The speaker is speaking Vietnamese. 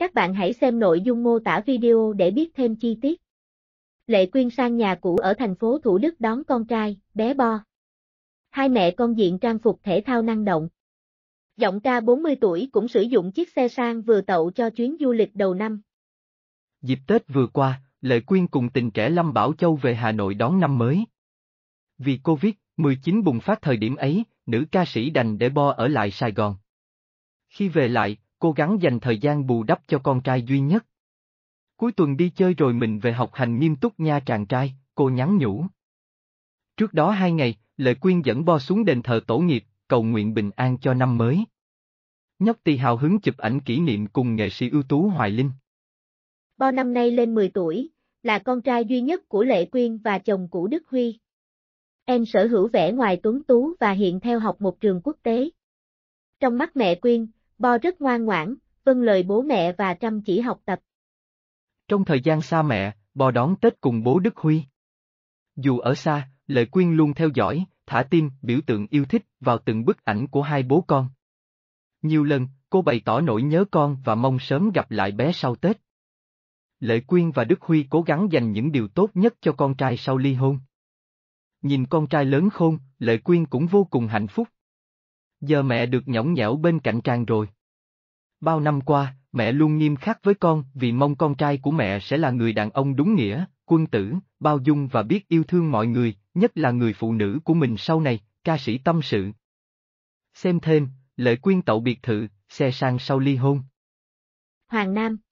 Các bạn hãy xem nội dung mô tả video để biết thêm chi tiết. Lệ Quyên sang nhà cũ ở thành phố Thủ Đức đón con trai, bé Bo. Hai mẹ con diện trang phục thể thao năng động. Giọng ca 40 tuổi cũng sử dụng chiếc xe sang vừa tậu cho chuyến du lịch đầu năm. Dịp Tết vừa qua, Lệ Quyên cùng tình trẻ Lâm Bảo Châu về Hà Nội đón năm mới. Vì Covid-19 bùng phát thời điểm ấy, nữ ca sĩ đành để Bo ở lại Sài Gòn. Khi về lại, cố gắng dành thời gian bù đắp cho con trai duy nhất. Cuối tuần đi chơi rồi mình về học hành nghiêm túc nha chàng trai, cô nhắn nhủ. Trước đó hai ngày, Lệ Quyên dẫn Bo xuống đền thờ tổ nghiệp, cầu nguyện bình an cho năm mới. Nhóc tì hào hứng chụp ảnh kỷ niệm cùng nghệ sĩ ưu tú Hoài Linh. Bo năm nay lên 10 tuổi, là con trai duy nhất của Lệ Quyên và chồng cũ Đức Huy. Em sở hữu vẻ ngoài tuấn tú và hiện theo học một trường quốc tế. Trong mắt mẹ Quyên, Bo rất ngoan ngoãn, vâng lời bố mẹ và chăm chỉ học tập. Trong thời gian xa mẹ, Bo đón Tết cùng bố Đức Huy. Dù ở xa, Lợi Quyên luôn theo dõi, thả tim, biểu tượng yêu thích vào từng bức ảnh của hai bố con. Nhiều lần, cô bày tỏ nỗi nhớ con và mong sớm gặp lại bé sau Tết. Lợi Quyên và Đức Huy cố gắng dành những điều tốt nhất cho con trai sau ly hôn. Nhìn con trai lớn khôn, Lợi Quyên cũng vô cùng hạnh phúc giờ mẹ được nhõng nhẽo bên cạnh chàng rồi. Bao năm qua, mẹ luôn nghiêm khắc với con vì mong con trai của mẹ sẽ là người đàn ông đúng nghĩa, quân tử, bao dung và biết yêu thương mọi người, nhất là người phụ nữ của mình sau này, ca sĩ tâm sự. Xem thêm, lợi quyên tậu biệt thự, xe sang sau ly hôn. Hoàng Nam